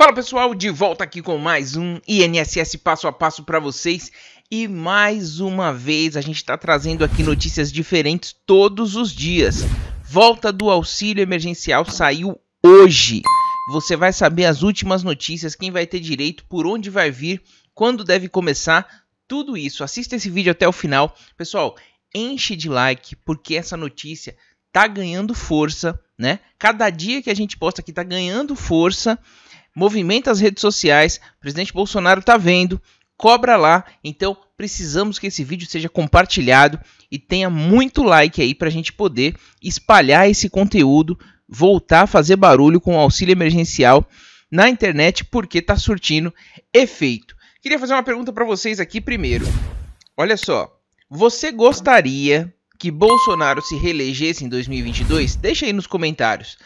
Fala pessoal, de volta aqui com mais um INSS passo a passo para vocês. E mais uma vez a gente está trazendo aqui notícias diferentes todos os dias. Volta do auxílio emergencial saiu hoje. Você vai saber as últimas notícias, quem vai ter direito, por onde vai vir, quando deve começar, tudo isso. Assista esse vídeo até o final. Pessoal, enche de like porque essa notícia tá ganhando força, né? Cada dia que a gente posta aqui tá ganhando força movimenta as redes sociais, o presidente Bolsonaro está vendo, cobra lá. Então precisamos que esse vídeo seja compartilhado e tenha muito like aí para a gente poder espalhar esse conteúdo, voltar a fazer barulho com o auxílio emergencial na internet porque está surtindo efeito. Queria fazer uma pergunta para vocês aqui primeiro. Olha só, você gostaria que Bolsonaro se reelegesse em 2022? Deixa aí nos comentários.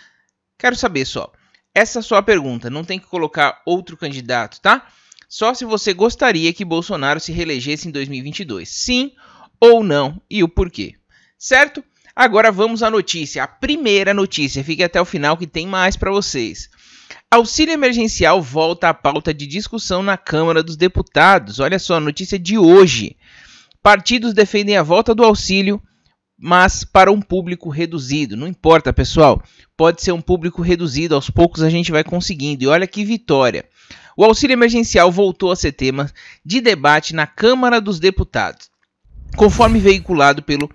Quero saber só. Essa só é a pergunta, não tem que colocar outro candidato, tá? Só se você gostaria que Bolsonaro se reelegesse em 2022. Sim ou não e o porquê. Certo? Agora vamos à notícia, a primeira notícia. Fique até o final que tem mais para vocês. Auxílio emergencial volta à pauta de discussão na Câmara dos Deputados. Olha só a notícia de hoje. Partidos defendem a volta do auxílio mas para um público reduzido. Não importa, pessoal, pode ser um público reduzido, aos poucos a gente vai conseguindo. E olha que vitória! O auxílio emergencial voltou a ser tema de debate na Câmara dos Deputados, conforme veiculado pelo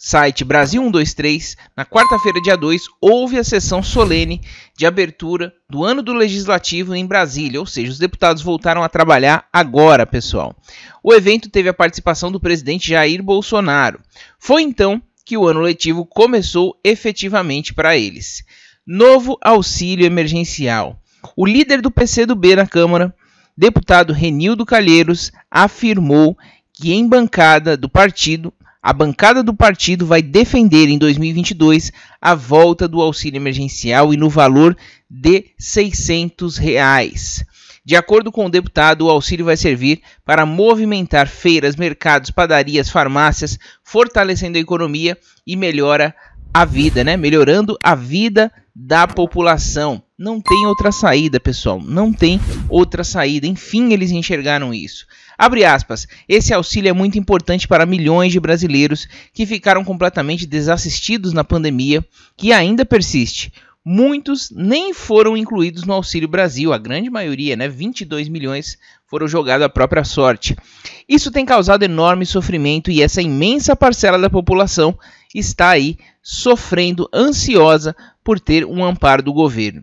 site Brasil 123, na quarta-feira, dia 2, houve a sessão solene de abertura do ano do Legislativo em Brasília, ou seja, os deputados voltaram a trabalhar agora, pessoal. O evento teve a participação do presidente Jair Bolsonaro. Foi então que o ano letivo começou efetivamente para eles. Novo auxílio emergencial. O líder do PCdoB na Câmara, deputado Renildo Calheiros, afirmou que em bancada do partido, a bancada do partido vai defender em 2022 a volta do auxílio emergencial e no valor de R$ 600. Reais. De acordo com o deputado, o auxílio vai servir para movimentar feiras, mercados, padarias, farmácias, fortalecendo a economia e melhora a vida, né? Melhorando a vida da população. Não tem outra saída, pessoal. Não tem outra saída. Enfim, eles enxergaram isso. Abre aspas. Esse auxílio é muito importante para milhões de brasileiros que ficaram completamente desassistidos na pandemia que ainda persiste muitos nem foram incluídos no Auxílio Brasil, a grande maioria, né, 22 milhões, foram jogados à própria sorte. Isso tem causado enorme sofrimento e essa imensa parcela da população está aí sofrendo, ansiosa por ter um amparo do governo.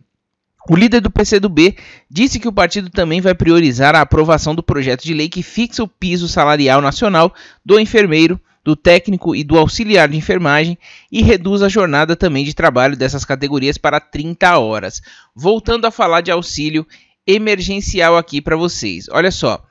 O líder do PCdoB disse que o partido também vai priorizar a aprovação do projeto de lei que fixa o piso salarial nacional do enfermeiro do técnico e do auxiliar de enfermagem e reduz a jornada também de trabalho dessas categorias para 30 horas. Voltando a falar de auxílio emergencial aqui para vocês. Olha só.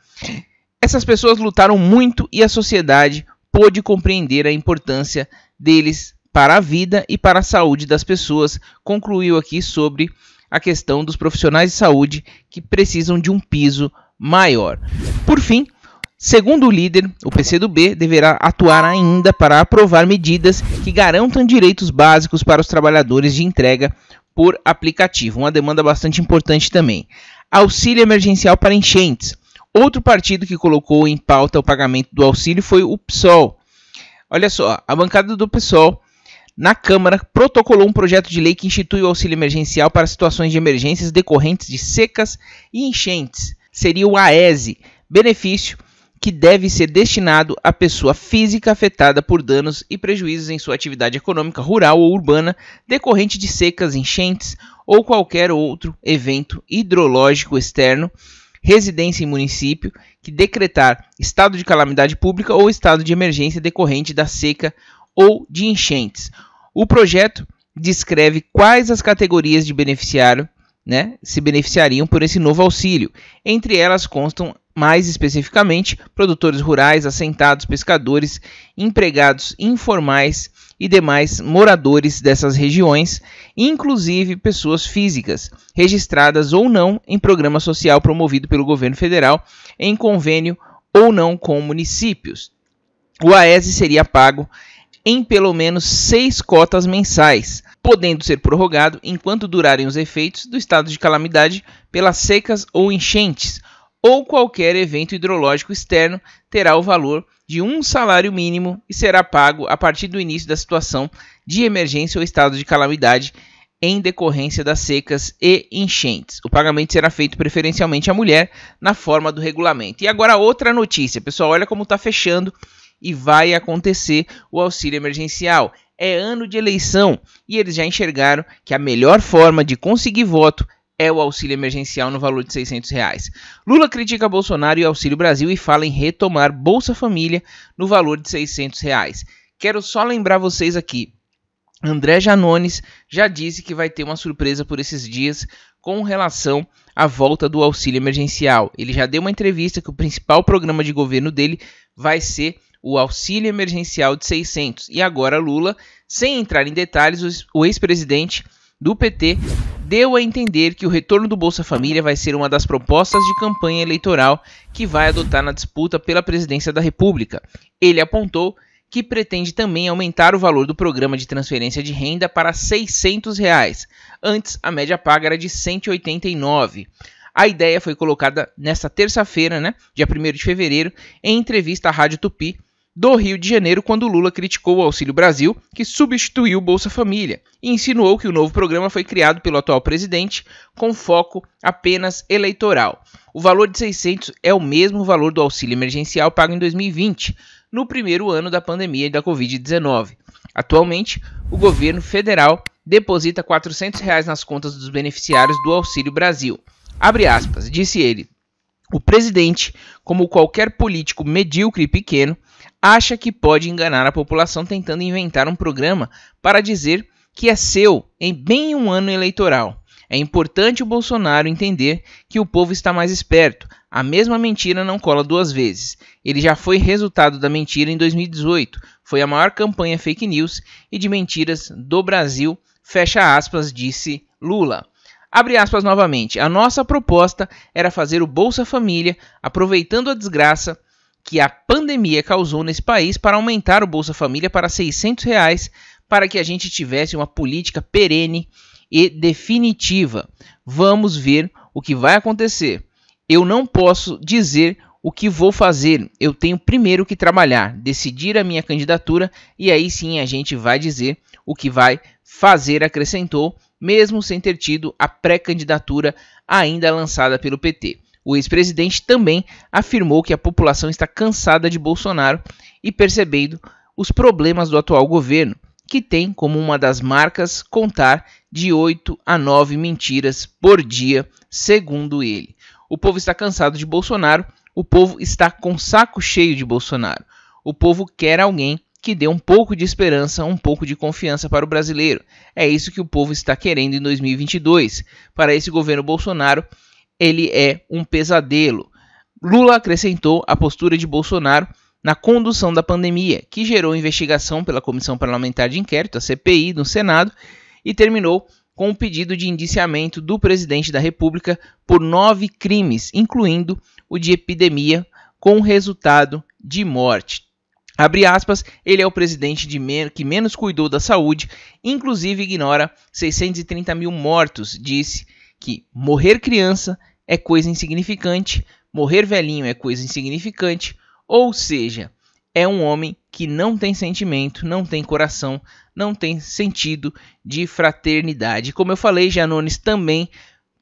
Essas pessoas lutaram muito e a sociedade pôde compreender a importância deles para a vida e para a saúde das pessoas, concluiu aqui sobre a questão dos profissionais de saúde que precisam de um piso maior. Por fim, Segundo o líder, o PCdoB deverá atuar ainda para aprovar medidas que garantam direitos básicos para os trabalhadores de entrega por aplicativo, uma demanda bastante importante também. Auxílio emergencial para enchentes. Outro partido que colocou em pauta o pagamento do auxílio foi o PSOL. Olha só, a bancada do PSOL na Câmara protocolou um projeto de lei que institui o auxílio emergencial para situações de emergências decorrentes de secas e enchentes. Seria o AESE, benefício que deve ser destinado à pessoa física afetada por danos e prejuízos em sua atividade econômica rural ou urbana decorrente de secas, enchentes ou qualquer outro evento hidrológico externo, residência em município, que decretar estado de calamidade pública ou estado de emergência decorrente da seca ou de enchentes. O projeto descreve quais as categorias de beneficiário né, se beneficiariam por esse novo auxílio. Entre elas constam mais especificamente produtores rurais, assentados, pescadores, empregados informais e demais moradores dessas regiões, inclusive pessoas físicas, registradas ou não em programa social promovido pelo governo federal, em convênio ou não com municípios. O AES seria pago em pelo menos seis cotas mensais, podendo ser prorrogado enquanto durarem os efeitos do estado de calamidade pelas secas ou enchentes ou qualquer evento hidrológico externo terá o valor de um salário mínimo e será pago a partir do início da situação de emergência ou estado de calamidade em decorrência das secas e enchentes. O pagamento será feito preferencialmente à mulher na forma do regulamento. E agora outra notícia, pessoal, olha como está fechando e vai acontecer o auxílio emergencial. É ano de eleição e eles já enxergaram que a melhor forma de conseguir voto é o auxílio emergencial no valor de 600 reais. Lula critica Bolsonaro e Auxílio Brasil e fala em retomar Bolsa Família no valor de 600 reais. Quero só lembrar vocês aqui, André Janones já disse que vai ter uma surpresa por esses dias com relação à volta do auxílio emergencial. Ele já deu uma entrevista que o principal programa de governo dele vai ser o auxílio emergencial de 600. E agora Lula, sem entrar em detalhes, o ex-presidente do PT deu a entender que o retorno do Bolsa Família vai ser uma das propostas de campanha eleitoral que vai adotar na disputa pela presidência da República. Ele apontou que pretende também aumentar o valor do programa de transferência de renda para R$ 600. Reais. Antes, a média paga era de R$ 189. A ideia foi colocada nesta terça-feira, né, dia 1 de fevereiro, em entrevista à Rádio Tupi do Rio de Janeiro quando Lula criticou o Auxílio Brasil, que substituiu o Bolsa Família, e insinuou que o novo programa foi criado pelo atual presidente com foco apenas eleitoral. O valor de 600 é o mesmo valor do auxílio emergencial pago em 2020, no primeiro ano da pandemia da Covid-19. Atualmente, o governo federal deposita R$ 400 reais nas contas dos beneficiários do Auxílio Brasil. Abre aspas, disse ele. O presidente, como qualquer político medíocre e pequeno, acha que pode enganar a população tentando inventar um programa para dizer que é seu em bem um ano eleitoral. É importante o Bolsonaro entender que o povo está mais esperto. A mesma mentira não cola duas vezes. Ele já foi resultado da mentira em 2018. Foi a maior campanha fake news e de mentiras do Brasil, fecha aspas, disse Lula. Abre aspas novamente. A nossa proposta era fazer o Bolsa Família, aproveitando a desgraça, que a pandemia causou nesse país para aumentar o Bolsa Família para 600 reais, para que a gente tivesse uma política perene e definitiva. Vamos ver o que vai acontecer. Eu não posso dizer o que vou fazer. Eu tenho primeiro que trabalhar, decidir a minha candidatura e aí sim a gente vai dizer o que vai fazer, acrescentou, mesmo sem ter tido a pré-candidatura ainda lançada pelo PT. O ex-presidente também afirmou que a população está cansada de Bolsonaro e percebendo os problemas do atual governo, que tem como uma das marcas contar de 8 a 9 mentiras por dia, segundo ele. O povo está cansado de Bolsonaro, o povo está com saco cheio de Bolsonaro. O povo quer alguém que dê um pouco de esperança, um pouco de confiança para o brasileiro. É isso que o povo está querendo em 2022. Para esse governo Bolsonaro, ele é um pesadelo. Lula acrescentou a postura de Bolsonaro na condução da pandemia, que gerou investigação pela Comissão Parlamentar de Inquérito, a CPI, no Senado, e terminou com o um pedido de indiciamento do presidente da República por nove crimes, incluindo o de epidemia, com resultado de morte. Abre aspas, ele é o presidente men que menos cuidou da saúde, inclusive ignora 630 mil mortos, disse que morrer criança é coisa insignificante, morrer velhinho é coisa insignificante, ou seja, é um homem que não tem sentimento, não tem coração, não tem sentido de fraternidade. Como eu falei, Janones também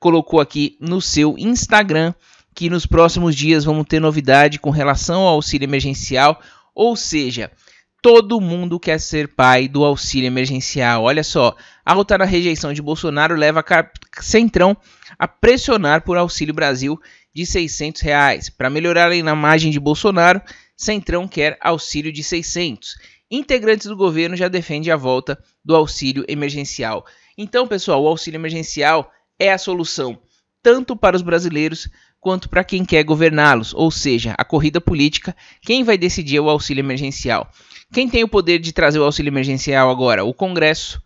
colocou aqui no seu Instagram que nos próximos dias vamos ter novidade com relação ao auxílio emergencial, ou seja, Todo mundo quer ser pai do auxílio emergencial. Olha só, a alta na rejeição de Bolsonaro leva a Centrão a pressionar por Auxílio Brasil de 600 reais. Para melhorar a imagem de Bolsonaro, Centrão quer auxílio de 600. Integrantes do governo já defendem a volta do auxílio emergencial. Então, pessoal, o auxílio emergencial é a solução tanto para os brasileiros quanto para quem quer governá-los, ou seja, a corrida política, quem vai decidir é o auxílio emergencial. Quem tem o poder de trazer o auxílio emergencial agora? O Congresso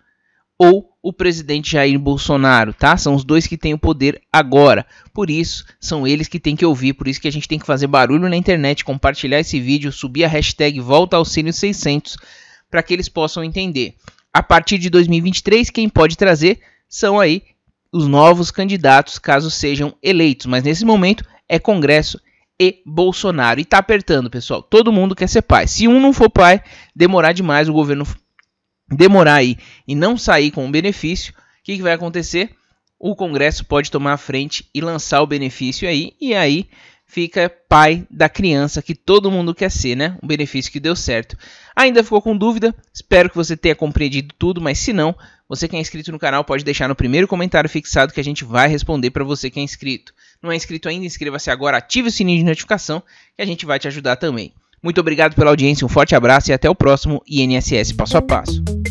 ou o presidente Jair Bolsonaro, tá? São os dois que têm o poder agora. Por isso, são eles que têm que ouvir, por isso que a gente tem que fazer barulho na internet, compartilhar esse vídeo, subir a hashtag Volta Auxílio 600 para que eles possam entender. A partir de 2023, quem pode trazer são aí os novos candidatos caso sejam eleitos, mas nesse momento é Congresso e Bolsonaro. E tá apertando, pessoal. Todo mundo quer ser pai. Se um não for pai, demorar demais o governo demorar aí e não sair com o benefício, o que, que, vai acontecer? O Congresso pode tomar a frente e lançar o benefício aí, e aí fica pai da criança que todo mundo quer ser, né? Um benefício que deu certo. Ainda ficou com dúvida? Espero que você tenha compreendido tudo, mas se não, você que é inscrito no canal pode deixar no primeiro comentário fixado que a gente vai responder para você que é inscrito. Não é inscrito ainda? Inscreva-se agora, ative o sininho de notificação que a gente vai te ajudar também. Muito obrigado pela audiência, um forte abraço e até o próximo INSS Passo a Passo.